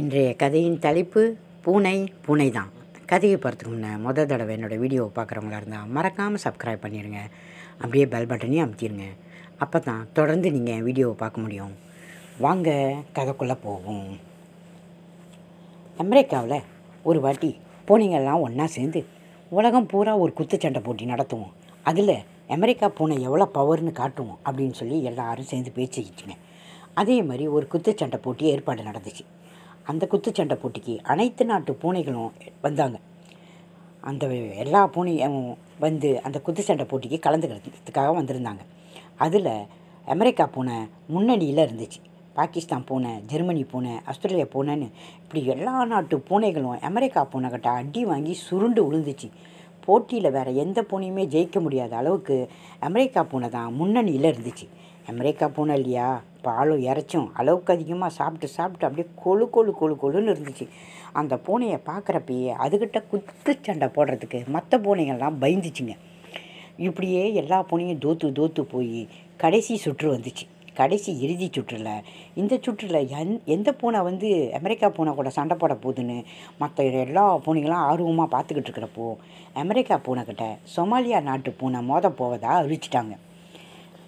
இன்றைய கதையின் தலைப்பு பூனை பூனை தான் கதையை பார்த்துக்கு முன்னே முத தடவை என்னோடய வீடியோவை பார்க்குறவங்களா இருந்தால் மறக்காமல் சப்ஸ்கிரைப் பண்ணிடுங்க அப்படியே பெல் பட்டனையும் அமுத்திடுங்க அப்போ தான் தொடர்ந்து நீங்கள் வீடியோவை பார்க்க முடியும் வாங்க கதைக்குள்ளே போவோம் அமெரிக்காவில் ஒரு வாட்டி பூனைங்கள்லாம் ஒன்றா சேர்ந்து உலகம் பூரா ஒரு குத்துச்சண்டை போட்டி நடத்துவோம் அதில் அமெரிக்கா பூனை எவ்வளோ பவர்னு காட்டுவோம் அப்படின்னு சொல்லி எல்லாரும் சேர்ந்து பேச்சுக்கிச்சுங்க அதே மாதிரி ஒரு குத்துச்சண்டை போட்டி ஏற்பாடு நடந்துச்சு அந்த குத்துச்சண்டை போட்டிக்கு அனைத்து நாட்டு பூனைகளும் வந்தாங்க அந்த எல்லா பூனையும் வந்து அந்த குத்துச்சண்டை போட்டிக்கு கலந்துக்கிறதுக்காக வந்திருந்தாங்க அதில் அமெரிக்கா பூனை முன்னணியில் இருந்துச்சு பாகிஸ்தான் பூனை ஜெர்மனி பூனை ஆஸ்திரேலியா பூனைன்னு இப்படி எல்லா நாட்டு பூனைகளும் அமெரிக்கா பூனைக்கிட்ட அடி வாங்கி சுருண்டு விழுந்துச்சு போட்டியில் வேறு எந்த பூனையுமே ஜெயிக்க முடியாத அளவுக்கு அமெரிக்கா பூனை தான் முன்னணியில் இருந்துச்சு அமெரிக்கா பூனை இல்லையா பாலும் இறைச்சும் அளவுக்கு அதிகமாக சாப்பிட்டு சாப்பிட்டு அப்படியே கொழு கொழு கொழு கொழுன்னு இருந்துச்சு அந்த பூனையை பார்க்குறப்பயே அதுக்கிட்ட குத்து சண்டை போடுறதுக்கு மற்ற பூனைகள்லாம் பயந்துச்சுங்க இப்படியே எல்லா பூனையும் தோத்து தோத்து போய் கடைசி சுற்று வந்துச்சு கடைசி இறுதி சுற்றில் இந்த சுற்றில் எந் எந்த பூனை வந்து அமெரிக்கா பூனை கூட சண்டை போட போகுதுன்னு மற்ற எல்லா பூனைகளும் ஆர்வமாக பார்த்துக்கிட்டு இருக்கிறப்போ அமெரிக்கா பூனைக்கிட்ட சோமாலியா நாட்டு பூனை மோத போவதாக அறிவிச்சிட்டாங்க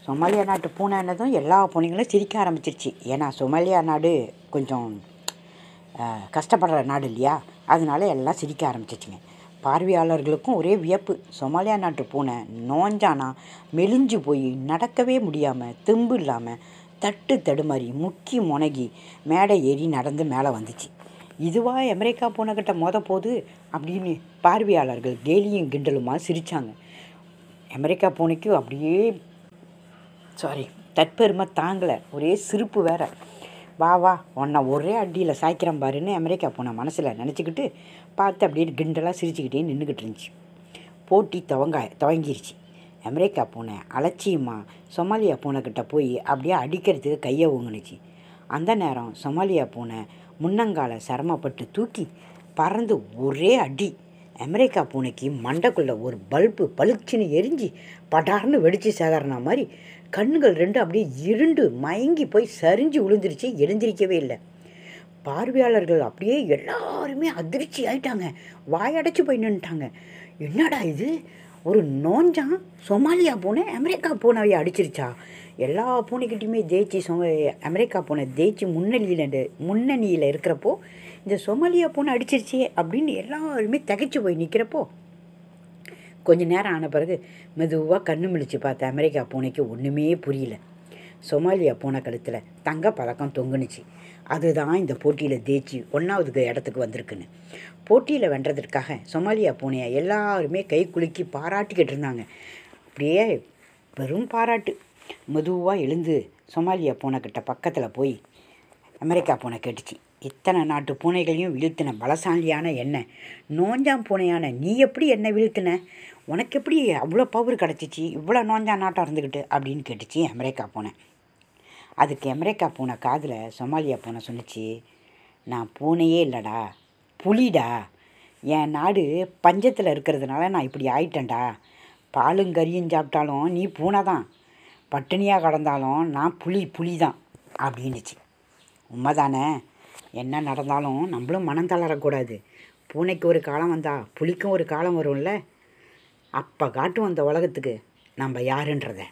சோமாலியா நாட்டு பூனைன்னதும் எல்லா பூனைகளும் சிரிக்க ஆரம்பிச்சிருச்சு ஏன்னா சோமாலியா நாடு கொஞ்சம் கஷ்டப்படுற நாடு இல்லையா அதனால எல்லாம் சிரிக்க ஆரம்பிச்சிச்சுங்க பார்வையாளர்களுக்கும் ஒரே வியப்பு சோமாலியா நாட்டு பூனை நோஞ்சானா மெலிஞ்சு போய் நடக்கவே முடியாமல் திம்பு இல்லாமல் தட்டு தடுமாறி முக்கி முனகி மேடை ஏறி நடந்து மேலே வந்துச்சு இதுவாக அமெரிக்கா பூனைக்கிட்ட மொத போது அப்படின்னு பார்வையாளர்கள் கேலியும் கிண்டலுமாக சிரித்தாங்க அமெரிக்கா பூனைக்கு அப்படியே சாரி தற்பெருமை தாங்கலை ஒரே சிரிப்பு வேற வா வா உன்னை ஒரே அடியில் சாய்க்கிறேன் பாருன்னு அமெரிக்கா போன மனசில் நினச்சிக்கிட்டு பார்த்து அப்படியே கிண்டலாக சிரிச்சுக்கிட்டே நின்றுக்கிட்டு இருந்துச்சு போட்டி துவங்க துவங்கிருச்சு அமெரிக்கா பூனை அலட்சியமாக சோமாலியா பூனைக்கிட்ட போய் அப்படியே அடிக்கிறதுக்கு கையை ஊங்கினுச்சு அந்த நேரம் சோமாலியா பூனை முன்னங்கால சிரமப்பட்டு தூக்கி பறந்து ஒரே அடி அமெரிக்கா பூனைக்கு மண்டைக்குள்ளே ஒரு பல்பு பளிச்சுன்னு எரிஞ்சு படார்னு வெடிச்சு சாதாரண மாதிரி கண்ணுகள் ரெண்டும் அப்படியே இருண்டு மயங்கி போய் சரிஞ்சு விழுந்துருச்சு எழுந்திருக்கவே இல்லை பார்வையாளர்கள் அப்படியே எல்லாருமே அதிர்ச்சி ஆயிட்டாங்க வாயடைச்சு போய் நின்றுட்டாங்க என்னடா இது ஒரு நோஞ்சான் சொமாலியா பூனை அமெரிக்கா பூனையை அடிச்சிருச்சா எல்லா பூனைக்கிட்டையுமே ஜெயிச்சு சோ அமெரிக்கா பூனை ஜெயிச்சு முன்னணியில் முன்னணியில் இருக்கிறப்போ இந்த சொமாலியா பூனை அடிச்சிருச்சு அப்படின்னு எல்லாருமே தகைச்சு போய் நிற்கிறப்போ கொஞ்ச நேரம் ஆன பிறகு மெதுவாக கண்ணு மிழிச்சு பார்த்தேன் அமெரிக்கா பூனைக்கு ஒன்றுமே புரியல சோமாலியா போன கழுத்தில் தங்க பதக்கம் தொங்குனுச்சு அதுதான் இந்த போட்டியில் தேய்ச்சி ஒன்றாவது இடத்துக்கு வந்திருக்குன்னு போட்டியில் வென்றதற்காக சோமாலியா பூனையை எல்லாருமே கை குலுக்கி பாராட்டிக்கிட்டு இருந்தாங்க அப்படியே வெறும் பாராட்டு மெதுவாக எழுந்து சோமாலியா பூனைக்கிட்ட பக்கத்தில் போய் அமெரிக்கா பூனை கேட்டுச்சு இத்தனை நாட்டு பூனைகளையும் வீழ்த்தின பலசாலியான என்ன நோஞ்சாம் பூனையான நீ எப்படி என்ன வீழ்த்தின உனக்கு எப்படி அவ்வளோ பவர் கிடச்சிச்சு இவ்வளோ நோஞ்சா நாட்டாக இருந்துக்கிட்டு அப்படின்னு கேட்டுச்சு அமெரிக்கா பூனை அதுக்கு அமெரிக்கா பூனை காதில் சொமாலியா பூனை சொன்னிச்சு நான் பூனையே இல்லைடா புலிடா என் நாடு பஞ்சத்தில் இருக்கிறதுனால நான் இப்படி ஆயிட்டேன்டா பாலும் கறியும் சாப்பிட்டாலும் நீ பூனை தான் பட்டினியாக கடந்தாலும் நான் புலி புலி தான் அப்படின்னுச்சு உண்மைதானே என்ன நடந்தாலும் நம்மளும் மனம் தளரக்கூடாது பூனைக்கு ஒரு காலம் வந்தால் புளிக்கும் ஒரு காலம் வரும்ல அப்போ காட்டும் அந்த உலகத்துக்கு நம்ம யாருன்றதை